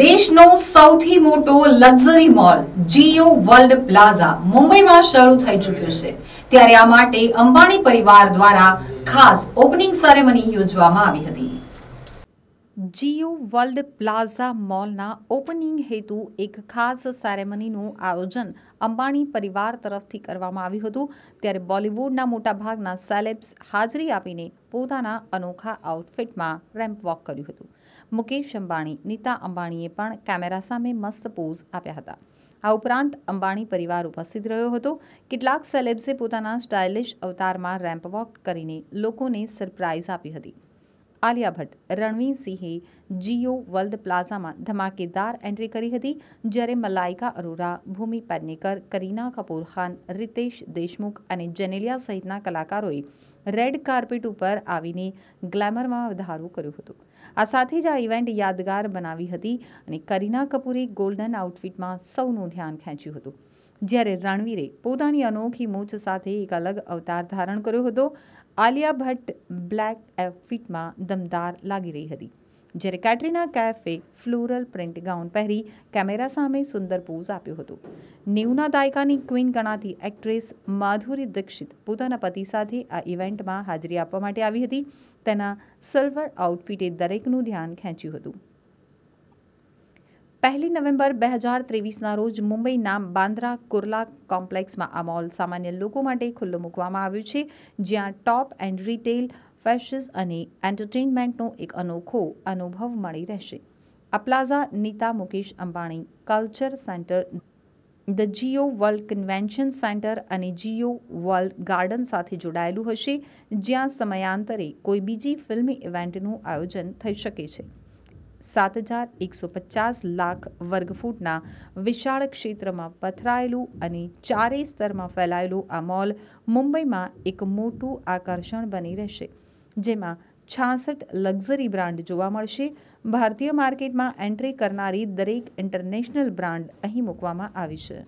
દેશનો સૌથી મોટો luxury mall Jio world plaza મુંબઈમાં શરૂ થઈ ચૂક્યો છે ત્યારે આ માટે અંબાણી પરિવાર દ્વારા ખાસ ઓપનિંગ સેરેમની યોજવામાં આવી હતી જીયુ વર્લ્ડ પ્લાઝા મોલના ઓપનિંગ હેતુ એક ખાસ સેરેમનીનું આયોજન અંબાણી પરિવાર તરફથી કરવામાં આવ્યું હતું ત્યારે બોલિવૂડના મોટાભાગના સેલેબ્સ હાજરી આપીને પોતાના અનોખા આઉટફિટમાં રેમ્પ વોક કર્યું હતું મુકેશ અંબાણી નીતા અંબાણીએ પણ કેમેરા સામે મસ્ત પોઝ આપ્યા હતા આ ઉપરાંત અંબાણી પરિવાર ઉપસ્થિત રહ્યો હતો કેટલાક સેલેબ્સે પોતાના સ્ટાઇલિશ અવતારમાં રેમ્પ વોક કરીને લોકોને સરપ્રાઇઝ આપી હતી આલિયા ભટ્ટ રણવીર સિંહે જીઓ વર્લ્ડ પ્લાઝામાં ધમાકેદાર એન્ટ્રી કરી હતી જ્યારે મલાઇકા અરોરા ભૂમિ પેડનેકર કરીના કપૂર ખાન રિતેશ દેશમુખ અને જેનેલિયા સહિતના કલાકારોએ રેડ કાર્પેટ ઉપર આવીને ગ્લેમરમાં વધારો કર્યો હતો આ સાથે જ આ ઇવેન્ટ યાદગાર બનાવી હતી અને કરીના કપૂરે ગોલ્ડન આઉટફિટમાં સૌનું ધ્યાન ખેંચ્યું હતું જ્યારે રણવીરે પોતાની અનોખી મૂછ સાથે એક અલગ અવતાર ધારણ કર્યો હતો આલિયા ભટ્ટ બ્લેક એફિટમાં દમદાર લાગી રહી હતી જ્યારે કેટરીના કૈફે ફ્લોરલ પ્રિન્ટ ગાઉન પહેરી કેમેરા સામે સુંદર પોઝ આપ્યો હતો નેવના દાયકાની ક્વીન ગણાતી એક્ટ્રેસ માધુરી દીક્ષિત પોતાના પતિ સાથે આ ઇવેન્ટમાં હાજરી આપવા માટે આવી હતી તેના સલ્વર આઉટફિટે દરેકનું ધ્યાન ખેંચ્યું હતું પહેલી નવેમ્બર બે હજાર ત્રેવીસના રોજ મુંબઈના બાંદ્રા કુર્લા કોમ્પ્લેક્સમાં આ મોલ સામાન્ય લોકો માટે ખુલ્લો મૂકવામાં આવ્યું છે જ્યાં ટોપ એન્ડ રિટેલ ફેશિસ અને એન્ટરટેનમેન્ટનો એક અનોખો અનુભવ મળી રહેશે અપ્લાઝા Nita Mukesh Ambani culture centre the Jio world convention centre અને જીઓ વર્લ્ડ ગાર્ડન સાથે જોડાયેલું હશે જ્યાં સમયાંતરે કોઈ બીજી ફિલ્મી ઇવેન્ટનું આયોજન થઈ શકે છે સાત હજાર એકસો પચાસ લાખ વર્ગફૂટના વિશાળ ક્ષેત્રમાં પથરાયેલું અને ચારેય સ્તરમાં ફેલાયેલું આ મોલ મુંબઈમાં એક મોટું આકર્ષણ બની રહેશે જેમાં છાસઠ લક્ઝરી બ્રાન્ડ જોવા મળશે ભારતીય માર્કેટમાં એન્ટ્રી કરનારી દરેક ઇન્ટરનેશનલ બ્રાન્ડ અહીં મૂકવામાં આવી છે